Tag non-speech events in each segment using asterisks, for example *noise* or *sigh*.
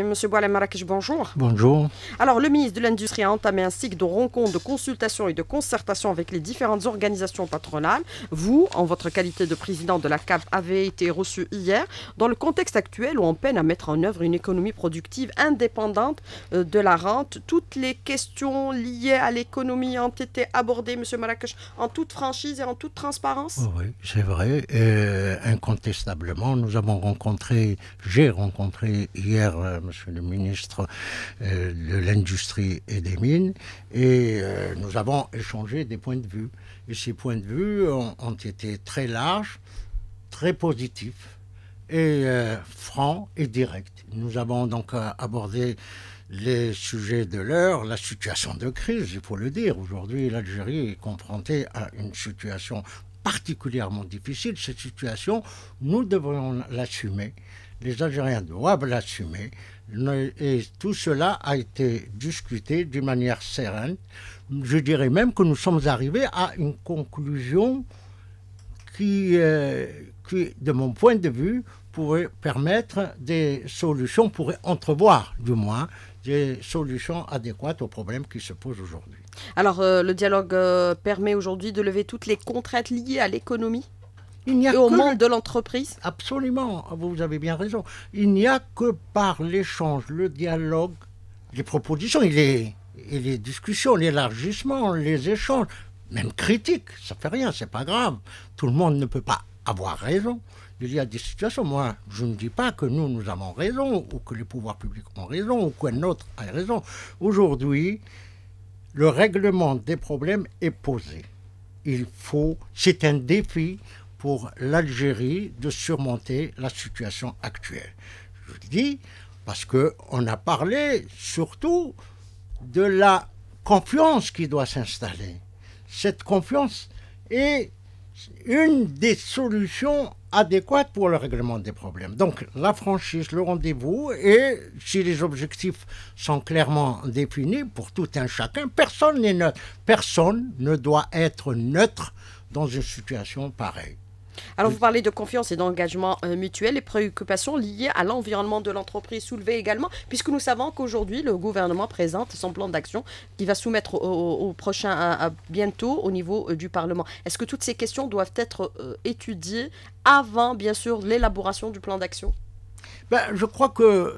Monsieur Boalem Marrakech, bonjour. Bonjour. Alors, le ministre de l'Industrie a entamé un cycle de rencontres, de consultations et de concertations avec les différentes organisations patronales. Vous, en votre qualité de président de la CAP, avez été reçu hier dans le contexte actuel où on peine à mettre en œuvre une économie productive indépendante euh, de la rente. Toutes les questions liées à l'économie ont été abordées, Monsieur Marrakech, en toute franchise et en toute transparence. Oh oui, c'est vrai. Et incontestablement, nous avons rencontré, j'ai rencontré hier euh, monsieur le ministre euh, de l'Industrie et des Mines, et euh, nous avons échangé des points de vue. Et ces points de vue ont, été très larges, très positifs et euh, et direct. Nous avons donc abordé les sujets de l'heure, la situation de crise, il faut le dire. Aujourd'hui, l'Algérie est confrontée à une situation particulièrement difficile. Cette situation, nous devons l'assumer les Algériens doivent l'assumer. Et tout cela a été discuté d'une manière sereine. Je dirais même que nous sommes arrivés à une conclusion qui, euh, qui de mon point de vue, pourrait permettre des solutions, pourrait entrevoir du moins des solutions adéquates aux problèmes qui se posent aujourd'hui. Alors euh, le dialogue euh, permet aujourd'hui de lever toutes les contraintes liées à l'économie il a et au monde de l'entreprise Absolument, vous avez bien raison. Il n'y a que par l'échange, le dialogue, les propositions et les, discussions, l'élargissement, les échanges, même critiques, ça fait rien, c'est pas grave. Tout le monde ne peut pas avoir raison. Il y a des situations, moi, je ne dis pas que nous, nous avons raison, ou que les pouvoirs publics ont raison, ou qu'un autre a raison. Aujourd'hui, le règlement des problèmes est posé. Il faut, c'est un défi pour l'Algérie de surmonter la situation actuelle. Je le dis parce qu'on a parlé surtout de la confiance qui doit s'installer. Cette confiance est une des solutions adéquates pour le règlement des problèmes. Donc la franchise, le rendez-vous, et si les objectifs sont clairement définis pour tout un chacun, personne n'est neutre. Personne ne doit être neutre dans une situation pareille. Alors, vous parlez de confiance et d'engagement euh, mutuel et préoccupations liées à l'environnement de l'entreprise soulevées également, puisque nous savons qu'aujourd'hui, le gouvernement présente son plan d'action qui va soumettre au, prochain, bientôt, au niveau euh, du Parlement. Est-ce que toutes ces questions doivent être euh, étudiées avant, bien sûr, l'élaboration du plan d'action ben, Je crois que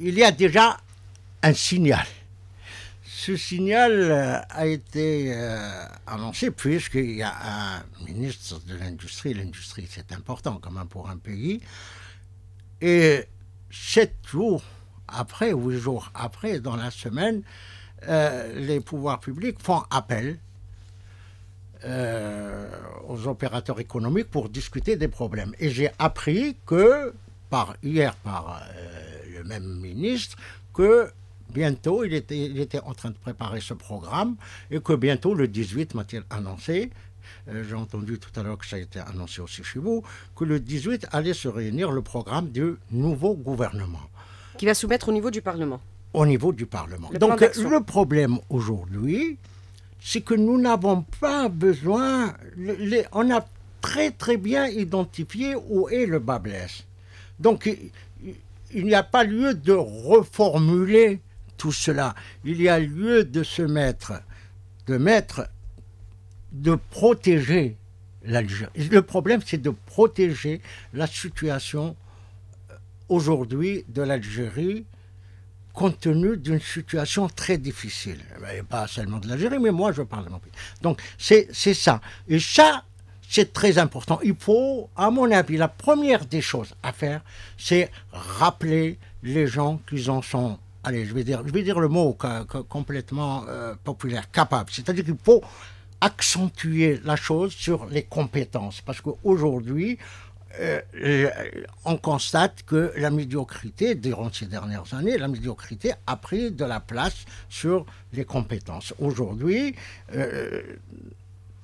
il y a déjà un signal ce signal euh, a été euh, annoncé puisqu'il y a un ministre de l'Industrie. L'industrie, c'est important quand même pour un pays. Et sept jours après, huit jours après, dans la semaine, euh, les pouvoirs publics font appel aux opérateurs économiques pour discuter des problèmes. Et j'ai appris que, par, hier, par le même ministre, que bientôt, il était, en train de préparer ce programme et que bientôt, le 18 m'a-t-il annoncé, euh, j'ai entendu tout à l'heure que ça a été annoncé aussi chez vous, que le 18 allait se réunir le programme du nouveau gouvernement. Qui va soumettre au niveau du Parlement. Au niveau du Parlement. Donc le problème aujourd'hui, c'est que nous n'avons pas besoin, on a très très bien identifié où est le bas blesse. Donc il n'y a pas lieu de reformuler tout cela. Il y a lieu de se mettre, de mettre, de protéger l'Algérie. Le problème, c'est de protéger la situation euh, aujourd'hui de l'Algérie compte tenu d'une situation très difficile. Et pas seulement de l'Algérie, mais moi je parle de mon pays. Donc c'est ça. Et ça, c'est très important. Il faut, à mon avis, la première des choses à faire, c'est rappeler les gens qu'ils en sont allez, je vais dire, je vais dire le mot complètement euh, populaire, capable. C'est-à-dire qu'il faut accentuer la chose sur les compétences, parce qu'aujourd'hui, euh, on constate que la médiocrité, durant ces dernières années, la médiocrité a pris de la place sur les compétences. Aujourd'hui, euh,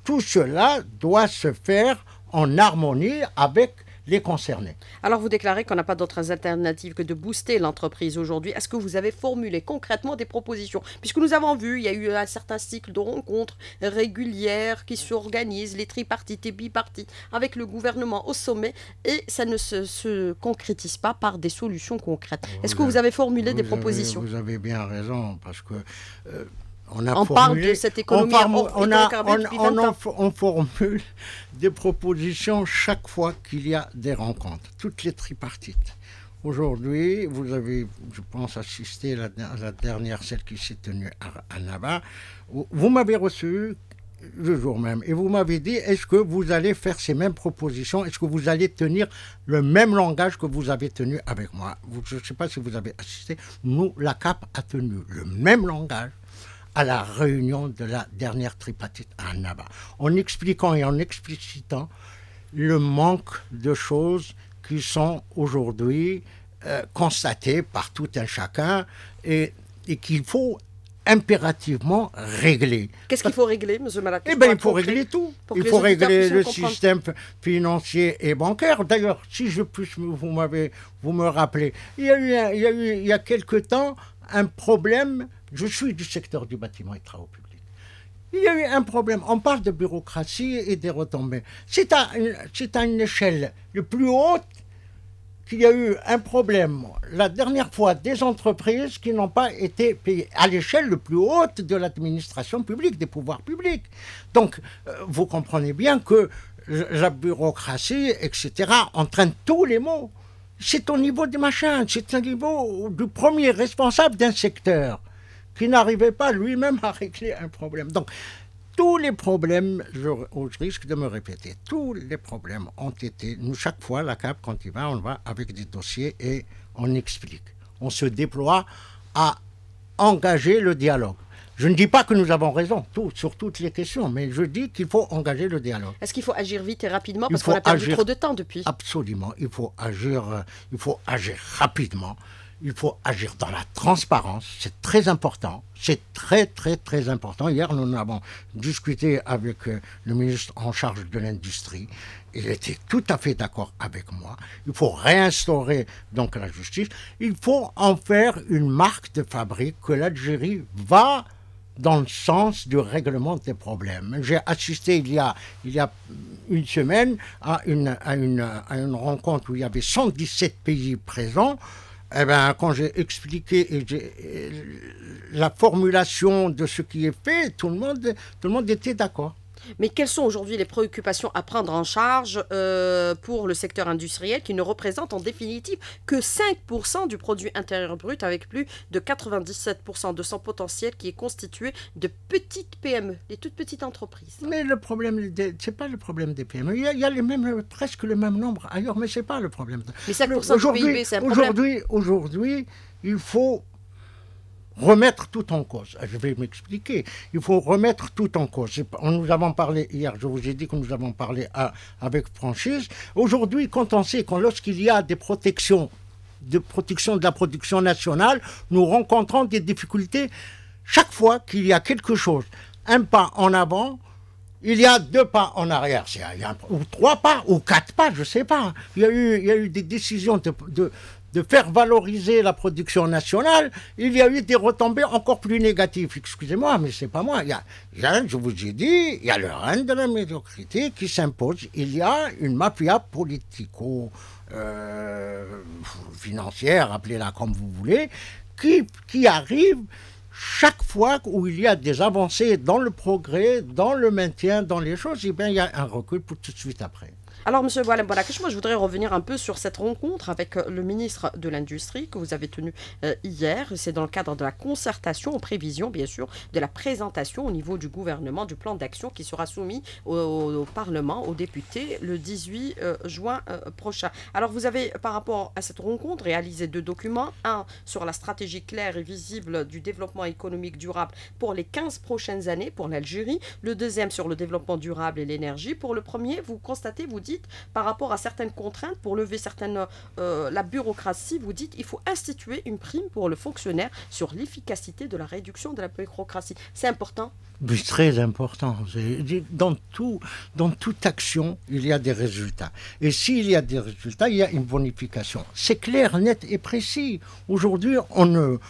tout cela doit se faire en harmonie avec les concernés. Alors vous déclarez qu'on n'a pas d'autres alternatives que de booster l'entreprise aujourd'hui. Est-ce que vous avez formulé concrètement des propositions Puisque nous avons vu, il y a eu un euh, certain cycle de rencontres régulières qui s'organisent, les tripartites et bipartites, avec le gouvernement au sommet, et ça ne se, concrétise pas par des solutions concrètes. Ah, Est-ce que vous avez formulé des propositions Vous avez bien raison, parce que... Euh, on, parle de cette économie on, on, formule *laughs* des propositions chaque fois qu'il y a des rencontres, toutes les tripartites. Aujourd'hui, vous avez, je pense, assisté à la, dernière, celle qui s'est tenue à, à Vous m'avez reçu le jour même. Et vous m'avez dit, est-ce que vous allez faire ces mêmes propositions Est-ce que vous allez tenir le même langage que vous avez tenu avec moi Je ne sais pas si vous avez assisté. Nous, la CAP a tenu le même langage à la réunion de la dernière tripartite à Annaba, en expliquant et en explicitant le manque de choses qui sont aujourd'hui euh, constatées par tout un chacun et, et qu'il faut impérativement régler. Qu'est-ce qu'il faut régler, M. Malak Eh bien, il faut régler tout. Il faut régler le système financier et bancaire. D'ailleurs, si je puisse, vous, m'avez, vous me rappelez, il y a il y a eu, il y a quelque temps, un problème je suis du secteur du bâtiment et travaux publics. Il y a eu un problème. On parle de bureaucratie et des retombées. C'est à, à, une échelle le plus haute qu'il y a eu un problème la dernière fois des entreprises qui n'ont pas été payées à l'échelle le plus haute de l'administration publique, des pouvoirs publics. Donc, euh, vous comprenez bien que la bureaucratie, etc., entraîne tous les maux. C'est au niveau des machins, c'est au niveau du premier responsable d'un secteur qui n'arrivait pas lui-même à régler un problème. Donc, tous les problèmes, oh, je, risque de me répéter, tous les problèmes ont été, nous, chaque fois, la CAP, quand il va, on va avec des dossiers et on explique. On se déploie à engager le dialogue. Je ne dis pas que nous avons raison sur toutes les questions, mais je dis qu'il faut engager le dialogue. Est-ce qu'il faut agir vite et rapidement parce qu'on a perdu trop de temps depuis Absolument, il faut agir, euh, il faut agir rapidement il faut agir dans la transparence, c'est très important, c'est très très très important. Hier, nous avons discuté avec euh, le ministre en charge de l'industrie, il était tout à fait d'accord avec moi. Il faut réinstaurer donc la justice, il faut en faire une marque de fabrique que l'Algérie va dans le sens du règlement des problèmes. J'ai assisté il y, a, il y a une semaine à une, à une rencontre où il y avait 117 pays présents. Eh ben, quand j'ai expliqué euh, la formulation de ce qui est fait, tout le monde, tout le monde était d'accord. Mais quelles sont aujourd'hui les préoccupations à prendre en charge euh, pour le secteur industriel qui ne représente en définitive que 5% du produit intérieur brut avec plus de 97% de son potentiel qui est constitué de petites PME, des toutes petites entreprises Mais le problème, c'est pas le problème des PME. Il y a, les mêmes, presque le même nombre ailleurs, mais n'est pas le problème. Mais 5% du PIB, c'est un problème. Aujourd'hui, aujourd'hui, il faut remettre tout en cause. Je vais m'expliquer. Il faut remettre tout en cause. Nous avons parlé hier, je vous ai dit que nous avons parlé à, avec franchise. Aujourd'hui, quand on sait que lorsqu'il y a des protections, de protection de la production nationale, nous rencontrons des difficultés chaque fois qu'il y a quelque chose. Un pas en avant, il y a deux pas en arrière, il ou trois pas, ou quatre pas, je ne sais pas. Il y, a eu, il y a eu des décisions de, de faire valoriser la production nationale, il y a eu des retombées encore plus négatives. Excusez-moi, mais c'est pas moi. Il y a, je vous ai dit, il y a le règne de la médiocrité qui s'impose. Il y a une mafia politico euh, financière, appelez-la comme vous voulez, qui, arrive chaque fois où il y a des avancées dans le progrès, dans le maintien, dans les choses, eh bien, il y a un recul pour tout de suite après. Alors, Monsieur Boalem moi, je voudrais revenir un peu sur cette rencontre avec euh, le ministre de l'Industrie que vous avez tenue euh, hier. C'est dans le cadre de la concertation, en prévision, bien sûr, de la présentation au niveau du gouvernement du plan d'action qui sera soumis au, Parlement, aux députés, le 18 euh, juin prochain. Alors, vous avez, par rapport à cette rencontre, réalisé deux documents. Un sur la stratégie claire et visible du développement économique durable pour les 15 prochaines années pour l'Algérie. Le deuxième sur le développement durable et l'énergie. Pour le premier, vous constatez, vous dites par rapport à certaines contraintes, pour lever certaines, euh, la bureaucratie, vous dites il faut instituer une prime pour le fonctionnaire sur l'efficacité de la réduction de la bureaucratie. C'est important Très important. Dans, tout, dans toute action, il y a des résultats. Et s'il y a des résultats, il y a une bonification. C'est clair, net et précis. Aujourd'hui, on n'invente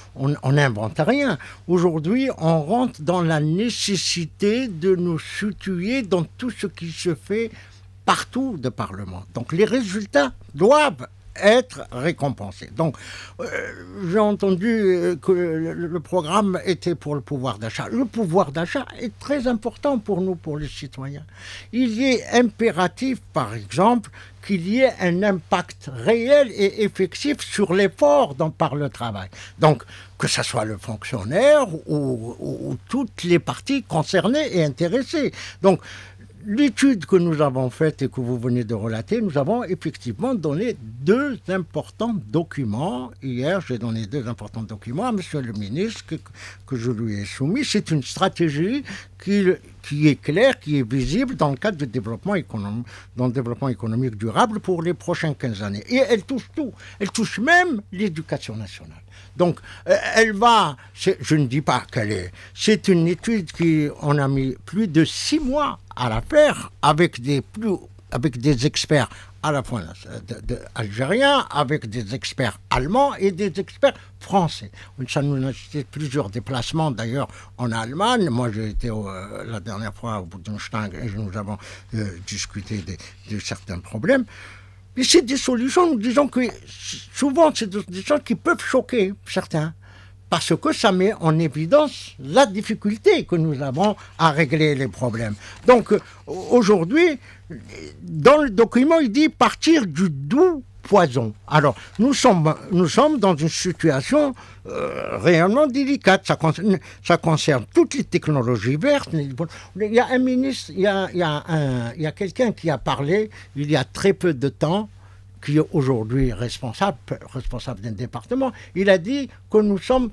on, invente rien. Aujourd'hui, on rentre dans la nécessité de nous situer dans tout ce qui se fait partout de parlement. Donc les résultats doivent être récompensés. Donc, euh, j'ai entendu euh, que le, programme était pour le pouvoir d'achat. Le pouvoir d'achat est très important pour nous, pour les citoyens. Il est impératif, par exemple, qu'il y ait un impact réel et effectif sur l'effort par le travail. Donc, que ce soit le fonctionnaire ou, ou toutes les parties concernées et intéressées. Donc, l'étude que nous avons faite et que vous venez de relater, nous avons effectivement donné deux importants documents. Hier, j'ai donné deux importants documents à Monsieur le ministre que, je lui ai soumis. C'est une stratégie qu'il qui est clair, qui est visible dans le cadre du développement économique, dans le développement économique durable pour les prochaines 15 années. Et elle touche tout. Elle touche même l'éducation nationale. Donc, euh, elle va, je ne dis pas qu'elle est, c'est une étude qui, on a mis plus de six mois à la faire avec des plus avec des experts à la fois algérien avec des experts allemands et des experts français. Ça nous a cité plusieurs déplacements d'ailleurs en Allemagne. Moi, j'ai été euh, la dernière fois au Budenstein et nous avons euh, discuté de, de, certains problèmes. Mais c'est des solutions, nous disons que souvent, c'est des choses qui peuvent choquer certains parce que ça met en évidence la difficulté que nous avons à régler les problèmes. Donc euh, aujourd'hui, dans le document, il dit partir du doux poison. Alors, nous sommes, nous sommes dans une situation euh, réellement délicate. Ça concerne, ça concerne toutes les technologies vertes. Il y a un ministre, il y a, il y a, quelqu'un qui a parlé il y a très peu de temps, qui est aujourd'hui responsable, responsable d'un département. Il a dit que nous sommes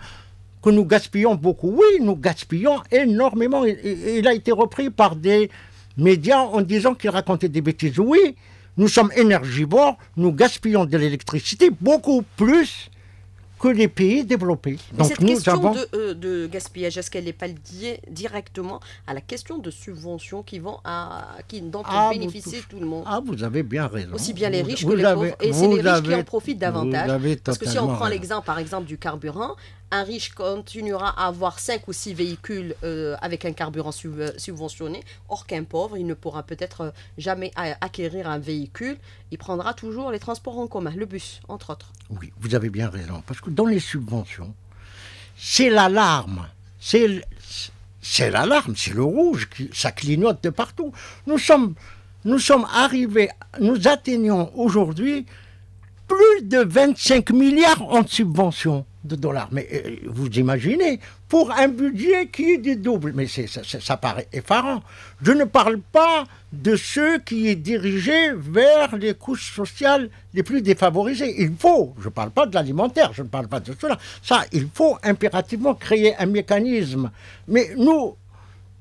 que nous gaspillons beaucoup. Oui, nous gaspillons énormément. il a été repris par des, médias en disant qu'ils racontaient des bêtises. Oui, nous sommes énergivores, nous gaspillons de l'électricité beaucoup plus que les pays développés. Donc cette nous question de, question euh, de, gaspillage, est-ce qu'elle n'est pas liée directement à la question de subventions qui vont à qui dont ah, tout le monde Ah, vous avez bien raison. Aussi bien les riches que les pauvres, et c'est les riches qui en profitent davantage. Parce que si on prend l'exemple, par exemple, du carburant, un riche continuera à avoir 5 ou 6 véhicules euh, avec un carburant euh, subventionné, or qu'un pauvre, il ne pourra peut-être euh, jamais acquérir un véhicule, il prendra toujours les transports en commun, le bus, entre autres. Oui, vous avez bien raison, parce que dans les subventions, c'est l'alarme, c'est c'est l'alarme, c'est le rouge, qui, ça clignote de partout. Nous sommes, nous sommes arrivés, nous atteignons aujourd'hui plus de 25 milliards en subventions de dollars. Mais euh, vous imaginez, pour un budget qui est du double, mais c'est, ça, paraît effarant. Je ne parle pas de ceux qui est dirigés vers les couches sociales les plus défavorisées. Il faut, je ne parle pas de l'alimentaire, je ne parle pas de cela. Ça, il faut impérativement créer un mécanisme. Mais nous,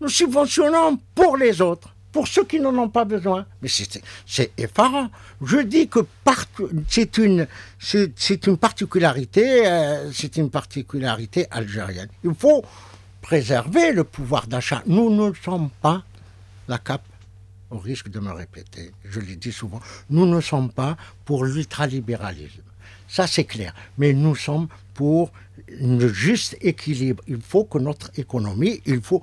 nous subventionnons pour les autres pour ceux qui n'en ont pas besoin. Mais c'est effarant. Je dis que c'est une, c'est une particularité, euh, c'est une particularité algérienne. Il faut préserver le pouvoir d'achat. Nous ne sommes pas la CAP, au risque de me répéter, je l'ai dit souvent, nous ne sommes pas pour l'ultralibéralisme. Ça, c'est clair. Mais nous sommes pour le juste équilibre. Il faut que notre économie, il faut...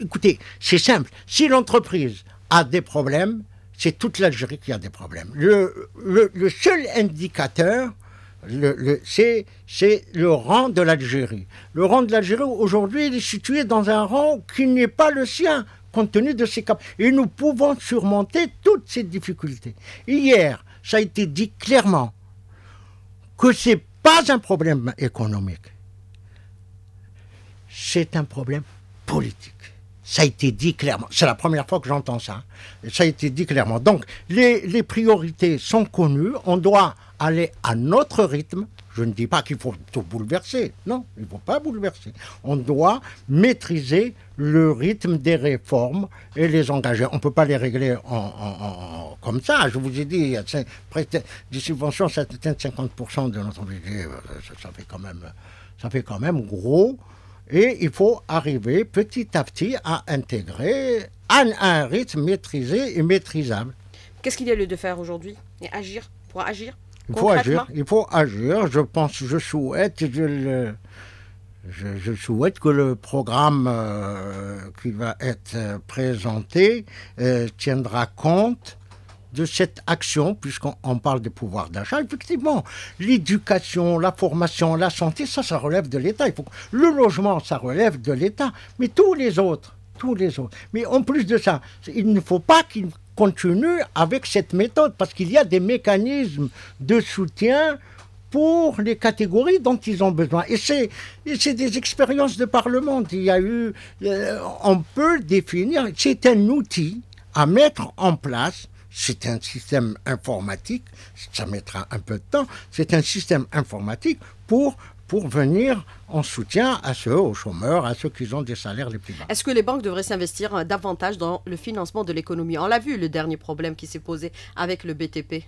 Écoutez, c'est simple. Si l'entreprise a des problèmes, c'est toute l'Algérie qui a des problèmes. Le, seul indicateur, le, c'est, le rang de l'Algérie. Le rang de l'Algérie, aujourd'hui, est situé dans un rang qui n'est pas le sien, compte tenu de ses caps. Et nous pouvons surmonter toutes ces difficultés. Hier, ça a été dit clairement que ce n'est pas un problème économique, c'est un problème politique. Ça a été dit clairement. C'est la première fois que j'entends ça. Ça a été dit clairement. Donc, les, priorités sont connues. On doit aller à notre rythme. Je ne dis pas qu'il faut tout bouleverser. Non, il ne faut pas bouleverser. On doit maîtriser le rythme des réformes et les engager. On ne peut pas les régler en, comme ça. Je vous ai dit, des subventions, ça atteint 50% de notre budget. ça, fait quand même, ça fait quand même gros. Et il faut arriver petit à petit à intégrer à un rythme maîtrisé et maîtrisable. Qu'est-ce qu'il y a lieu de faire aujourd'hui Et agir Pour agir Il faut agir. Il faut agir. Je pense, je souhaite, je souhaite que le programme euh, qui va être euh, présenté euh, tiendra compte de cette action, puisqu'on parle de pouvoir d'achat, effectivement, l'éducation, la formation, la santé, ça, ça relève de l'État. Le logement, ça relève de l'État, mais tous les autres, tous les autres. Mais en plus de ça, il ne faut pas qu'ils continue avec cette méthode, parce qu'il y a des mécanismes de soutien pour les catégories dont ils ont besoin. Et c'est, des expériences de Parlement. Il y a eu, euh, on peut définir, c'est un outil à mettre en place c'est un système informatique, ça mettra un peu de temps, c'est un système informatique pour pour venir en soutien à ceux aux chômeurs, à ceux qui ont des salaires les plus bas. Est-ce que les banques devraient s'investir euh, davantage dans le financement de l'économie On l'a vu, le dernier problème qui s'est posé avec le BTP.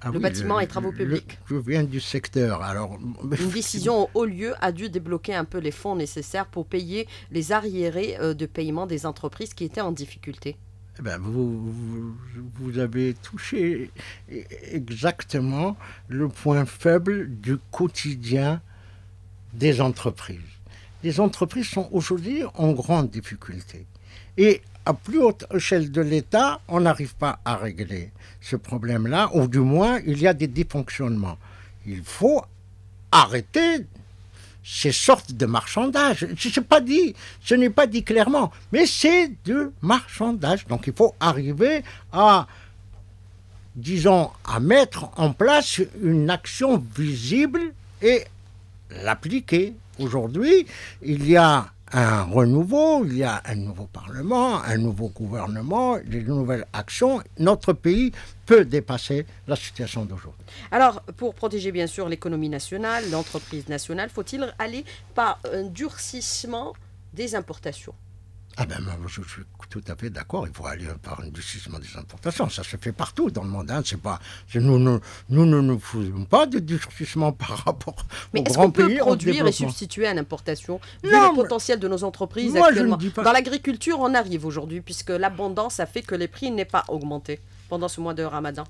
Ah le bâtiment et travaux publics. je viens du secteur. Alors, *laughs* une décision au haut lieu a dû débloquer un peu les fonds nécessaires pour payer les arriérés euh, de paiement des entreprises qui étaient en difficulté. Eh ben, vous, vous, avez touché exactement le point faible du quotidien des entreprises. Les entreprises sont aujourd'hui en grande difficulté. Et à plus haute échelle de l'État, on n'arrive pas à régler ce problème-là, ou du moins, il y a des dysfonctionnements. Il faut arrêter ces sortes de marchandage. Je pas dit, ce n'est pas dit clairement, mais c'est du marchandage. Donc il faut arriver à, disons, à mettre en place une action visible et l'appliquer. Aujourd'hui, il y a un renouveau, il y a un nouveau Parlement, un nouveau gouvernement, des nouvelles actions. Notre pays peut dépasser la situation d'aujourd'hui. Alors, pour protéger bien sûr l'économie nationale, l'entreprise nationale, faut-il aller par un durcissement des importations ah ben moi, je, suis tout à fait d'accord, il faut aller par un durcissement des importations. Ça se fait partout dans le monde. Hein, c'est pas, nous, nous, nous, ne faisons pas de durcissement par rapport mais Mais est-ce qu'on peut produire et substituer à l'importation le potentiel de nos entreprises actuellement. Dans l'agriculture, on arrive aujourd'hui puisque l'abondance a fait que les prix n'aient pas augmenté pendant ce mois de Ramadan.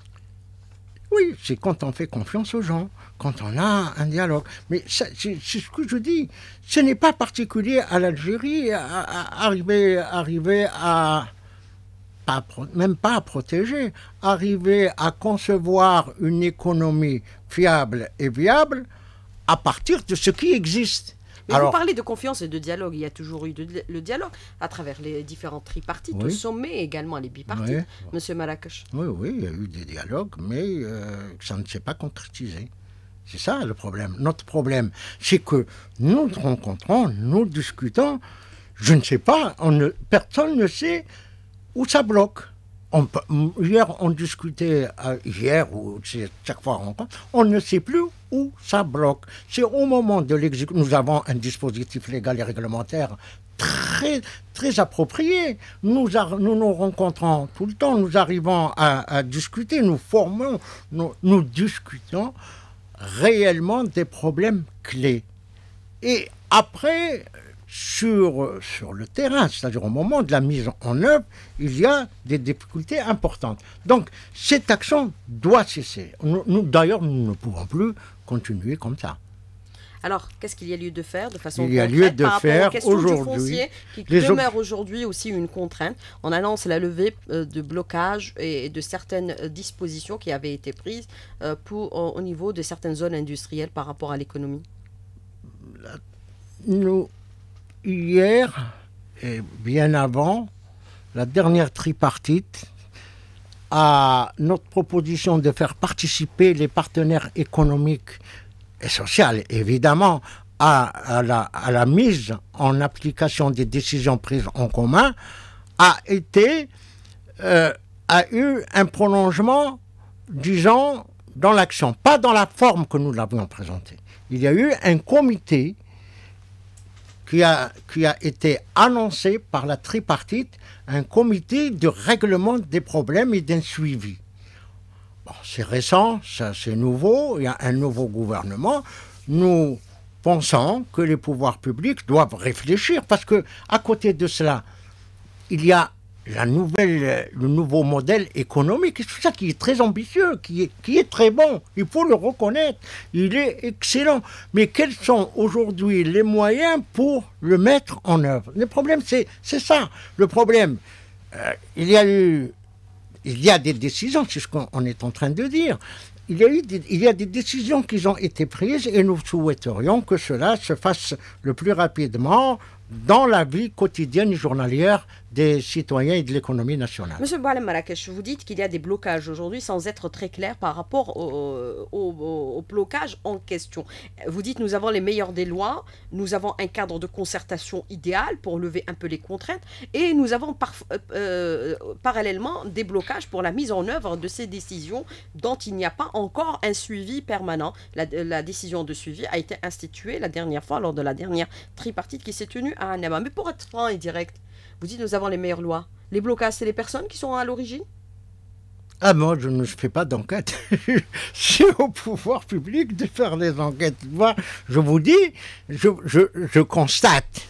Oui, c'est quand on fait confiance aux gens, quand on a un dialogue. Mais c'est ce que je dis. Ce n'est pas particulier à l'Algérie, arriver, arriver à, à, même pas à protéger, arriver à concevoir une économie fiable et viable à partir de ce qui existe. Mais vous parlez de confiance et de dialogue. Il y a toujours eu le dialogue à travers les différentes tripartites, au sommet également les bipartites. Monsieur Oui, oui, il y a eu des dialogues, mais euh, ça ne s'est pas concrétisé. C'est ça le problème. Notre problème, c'est que nous rencontrons, nous discutons. Je ne sais pas, on personne ne sait où ça bloque. On, hier, on discutait, euh, hier, ou chaque fois on on ne sait plus où ça bloque. C'est au moment de l'exécution. Nous avons un dispositif légal et réglementaire très, très approprié. Nous, nous, rencontrons tout le temps, nous arrivons à, discuter, nous formons, nous discutons réellement des problèmes clés. Et après, sur, sur le terrain, c'est-à-dire au moment de la mise en œuvre, il y a des difficultés importantes. Donc cette action doit cesser. Nous, d'ailleurs, nous ne pouvons plus continuer comme ça. Alors, qu'est-ce qu'il y a lieu de faire de façon Il y a lieu de faire aujourd'hui qui demeure aujourd'hui aussi une contrainte en annonce la levée euh, de blocage et de certaines euh, dispositions qui avaient été prises euh, pour au niveau de certaines zones industrielles par rapport à l'économie. Nous hier et bien avant la dernière tripartite à notre proposition de faire participer les partenaires économiques et sociaux, évidemment, à, la, mise en application des décisions prises en commun, a été, euh, a eu un prolongement, disons, dans l'action, pas dans la forme que nous l'avions présentée. Il y a eu un comité qui a, qui a été annoncé par la tripartite, un comité de règlement des problèmes et d'un suivi. c'est récent, ça c'est nouveau, il y a un nouveau gouvernement. Nous pensons que les pouvoirs publics doivent réfléchir parce que à côté de cela, il y a la nouvelle, le nouveau modèle économique. C'est ça qui est très ambitieux, qui est, qui est très bon. Il faut le reconnaître. Il est excellent. Mais quels sont aujourd'hui les moyens pour le mettre en œuvre Le problème, c'est ça. Le problème, euh, il y a eu... Il y a des décisions, c'est ce qu'on est en train de dire. Il y, a eu il y a des décisions qui ont été prises et nous souhaiterions que cela se fasse le plus rapidement dans la vie quotidienne journalière des citoyens et de l'économie nationale. Monsieur Boualem Marrakech, vous dites qu'il y a des blocages aujourd'hui sans être très clair par rapport au, au, blocage en question. Vous dites nous avons les meilleurs des lois, nous avons un cadre de concertation idéal pour lever un peu les contraintes et nous avons euh, euh, parallèlement des blocages pour la mise en œuvre de ces décisions dont il n'y a pas encore un suivi permanent. La, la décision de suivi a été instituée la dernière fois lors de la dernière tripartite qui s'est tenue ah, non Mais pour être franc et direct, vous dites nous avons les meilleures lois. Les blocages, c'est les personnes qui sont à l'origine ah, moi, je ne fais pas d'enquête. c'est *laughs* au pouvoir public de faire des enquêtes. Moi, je vous dis, je, constate,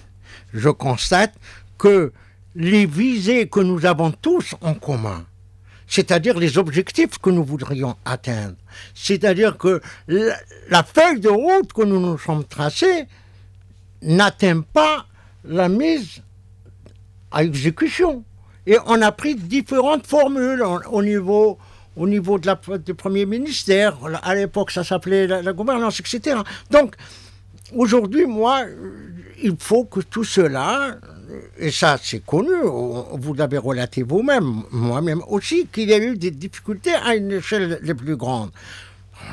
je constate que les visées que nous avons tous en commun, c'est-à-dire les objectifs que nous voudrions atteindre, c'est-à-dire que la, feuille de route que nous nous sommes tracée n'atteint pas la mise à exécution. Et on a pris différentes formules au niveau au niveau de la, du Premier ministère. À l'époque, ça s'appelait la, gouvernance, etc. Donc, aujourd'hui, moi, il faut que tout cela, et ça c'est connu, vous l'avez relaté vous-même, moi-même aussi, qu'il y a eu des difficultés à une échelle les plus grandes.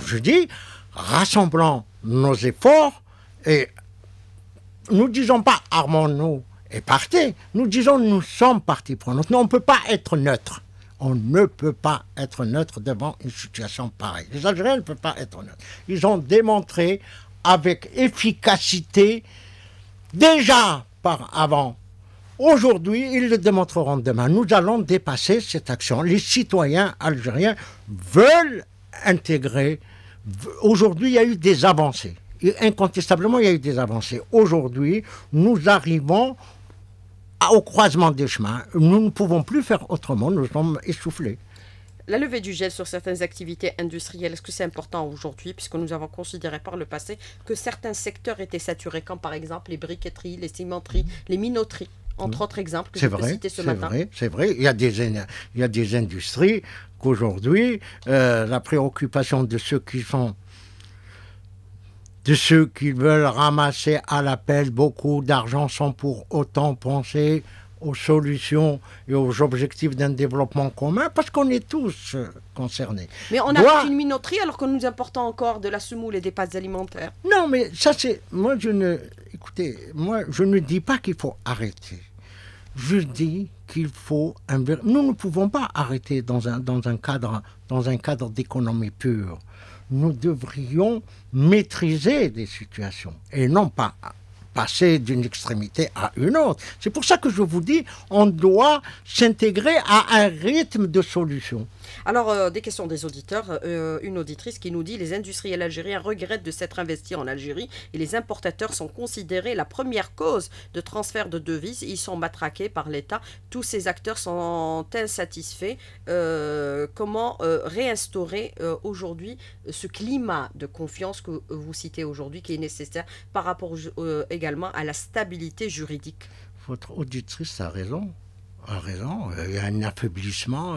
Je dis, rassemblant nos efforts et nous disons pas armons nous et partez. nous disons nous sommes partis pour nous. on ne peut pas être neutre. On ne peut pas être neutre devant une situation pareille. Les Algériens ne peuvent pas être neutres. Ils ont démontré avec efficacité, déjà par avant, Aujourd'hui, ils le démontreront demain. Nous allons dépasser cette action. Les citoyens algériens veulent intégrer. Aujourd'hui, il y a eu des avancées incontestablement, il y a eu des avancées. Aujourd'hui, nous arrivons au croisement des chemins. Nous ne pouvons plus faire autrement, nous sommes essoufflés. La levée du gel sur certaines activités industrielles, est-ce que c'est important aujourd'hui puisque nous avons considéré par le passé que certains secteurs étaient saturés, comme par exemple les briqueteries, les cimenteries, les minoteries entre mm. autres exemples que vous vrai, ce matin. C'est vrai, il y a des, il y a des industries qu'aujourd'hui, euh, la préoccupation de ceux qui sont de ceux qui veulent ramasser à l'appel beaucoup d'argent sans pour autant penser aux solutions et aux objectifs d'un développement commun, parce qu'on est tous euh, concernés. Mais on a une minoterie alors que nous importons encore de la semoule et des pâtes alimentaires. Non, mais ça c'est... Moi, je ne... Écoutez, moi, je ne dis pas qu'il faut arrêter. Je dis qu'il faut... Nous ne pouvons pas arrêter dans dans un cadre, dans un cadre d'économie pure nous devrions maîtriser des situations et non pas passer d'une extrémité à une autre. C'est pour ça que je vous dis, on doit s'intégrer à un rythme de solution. Alors, euh, des questions des auditeurs. Euh, une auditrice qui nous dit les industriels algériens regrettent de s'être investis en Algérie et les importateurs sont considérés la première cause de transfert de devises. Ils sont matraqués par l'État. Tous ces acteurs sont insatisfaits. Euh, comment réinstaurer aujourd'hui ce climat de confiance que vous citez aujourd'hui, qui est nécessaire par rapport également à la stabilité juridique Votre auditrice a raison a ah, raison. Il y a un affaiblissement.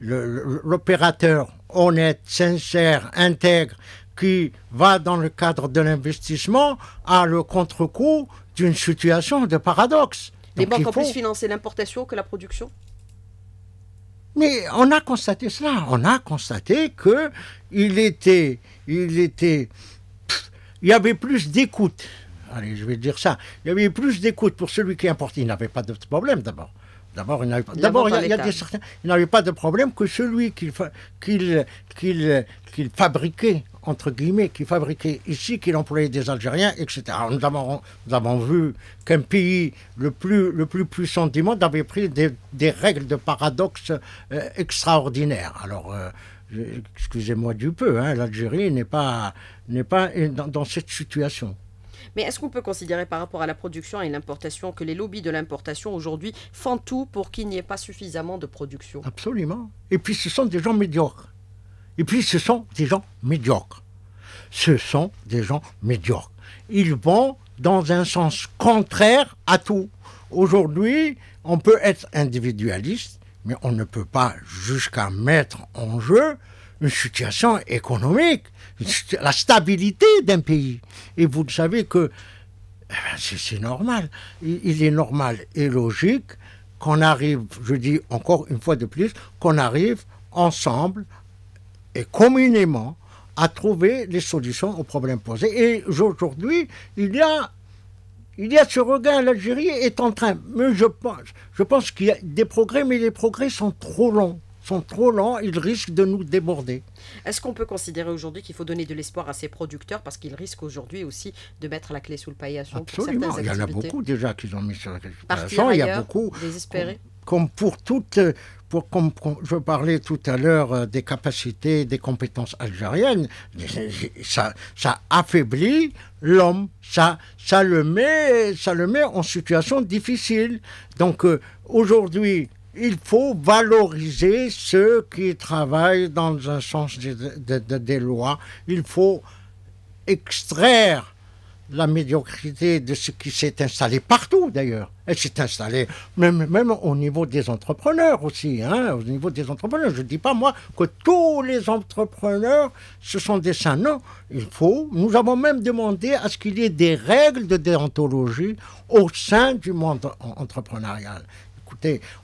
L'opérateur honnête, sincère, intègre, qui va dans le cadre de l'investissement, a le contre-coup d'une situation de paradoxe. Les banques ont plus financer l'importation que la production mais on a constaté cela, on a constaté que il était, il était, il y avait plus d'écoute allez, je vais dire ça. Il y avait plus d'écoute pour celui qui importait. Il n'avait pas de problème d'abord. D'abord, il n'avait pas, pas de problème que celui qu'il, qu'il, fabriquait, entre guillemets, qu'il fabriquait ici, qu'il employait des Algériens, etc. Alors, nous, avons, nous avons, vu qu'un pays le plus, le plus puissant du monde avait pris des, règles de paradoxe euh, extraordinaires. Alors, euh, excusez-moi du peu, hein, l'Algérie n'est pas, n'est pas dans cette situation. Mais est-ce qu'on peut considérer par rapport à la production et l'importation que les lobbies de l'importation aujourd'hui font tout pour qu'il n'y ait pas suffisamment de production Absolument. Et puis ce sont des gens médiocres. Et puis ce sont des gens médiocres. Ce sont des gens médiocres. Ils vont dans un sens contraire à tout. Aujourd'hui, on peut être individualiste, mais on ne peut pas jusqu'à mettre en jeu une situation économique, la stabilité d'un pays. Et vous savez que eh ben, c'est normal. Il est normal et logique qu'on arrive, je dis encore une fois de plus, qu'on arrive ensemble et communément à trouver les solutions aux problèmes posés. Et aujourd'hui, il y a, il y a ce regain, L'Algérie est en train, mais je pense, je pense qu'il y a des progrès, mais les progrès sont trop longs sont trop lents, ils risquent de nous déborder. Est-ce qu'on peut considérer aujourd'hui qu'il faut donner de l'espoir à ces producteurs parce qu'ils risquent aujourd'hui aussi de mettre la clé sous le paillasson Absolument, il y en a beaucoup déjà qui ont mis sur la clé sous le il y a beaucoup. Désespérés. Comme, pour toutes, pour, comme je parlais tout à l'heure euh, des capacités, des compétences algériennes, ça, ça affaiblit l'homme, ça, ça, le met, ça le met en situation difficile. Donc euh, aujourd'hui, il faut valoriser ceux qui travaillent dans un sens des lois. Il faut extraire la médiocrité de ce qui s'est installé partout d'ailleurs. Elle s'est installée même, même au niveau des entrepreneurs aussi. Hein, au niveau des entrepreneurs, je ne dis pas moi que tous les entrepreneurs ce sont des saints. Non, il faut. Nous avons même demandé à ce qu'il y ait des règles de déontologie au sein du monde entrepreneurial.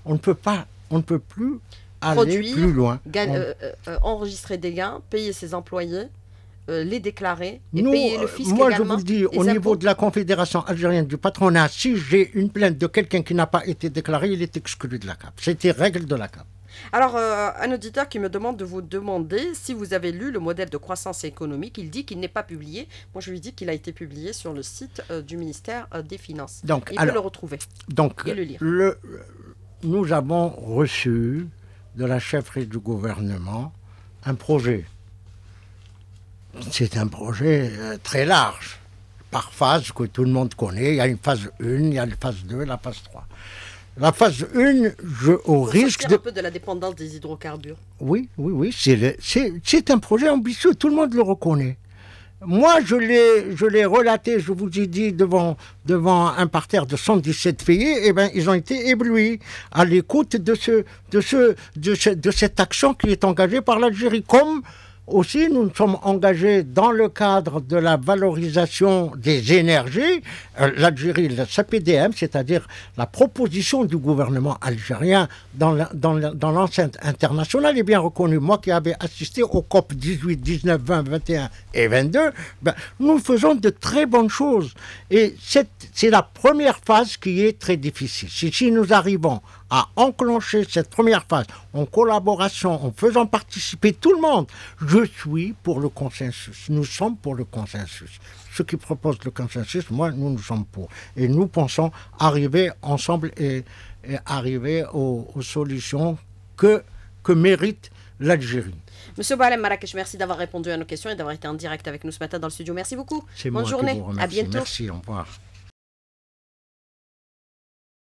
On ne peut pas, on ne peut plus aller plus loin. Euh, euh, euh, enregistrer des gains, payer ses employés, les déclarer et payer le fisc Moi, je vous dis, au niveau de la Confédération algérienne du patronat, si j'ai une plainte de quelqu'un qui n'a pas été déclaré, il est exclu de la CAP. C'était règle de la CAP. Alors, un auditeur qui me demande de vous demander si vous avez lu le modèle de croissance économique. Il dit qu'il n'est pas publié. Moi, je lui dis qu'il a été publié sur le site du ministère des Finances. Donc, il peut le retrouver donc, et le lire. Le, nous avons reçu de la chefferie du gouvernement un projet. C'est un projet euh, très large, par phase que tout le monde connaît. Il y a une phase 1, il y a une phase 2, la phase 3. La phase 1, je, au risque de... un peu de la dépendance des hydrocarbures. Oui, oui, oui, c'est un projet ambitieux, tout le monde le reconnaît. Moi, je l'ai, relaté, je vous ai dit, devant, devant un parterre de 117 pays, et eh ben, ils ont été éblouis à l'écoute de, de, ce, de, de cette action qui est engagée par l'Algérie. Comme aussi, nous nous sommes engagés dans le cadre de la valorisation des énergies. Euh, L'Algérie, la CPDM, c'est-à-dire la proposition du gouvernement algérien dans l'enceinte internationale, est bien reconnue. Moi qui avais assisté au COP 18, 19, 20, 21 et 22, ben, nous faisons de très bonnes choses. Et c'est la première phase qui est très difficile. Si, si nous arrivons à enclencher cette première phase en collaboration, en faisant participer tout le monde. Je suis pour le consensus. Nous sommes pour le consensus. Ceux qui proposent le consensus, moi, nous, nous sommes pour. Et nous pensons arriver ensemble et, arriver aux, solutions que, que mérite l'Algérie. Monsieur Boualem Marrakech, merci d'avoir répondu à nos questions et d'avoir été en direct avec nous ce matin dans le studio. Merci beaucoup. Bonne journée. Vous à bientôt. Merci, au revoir.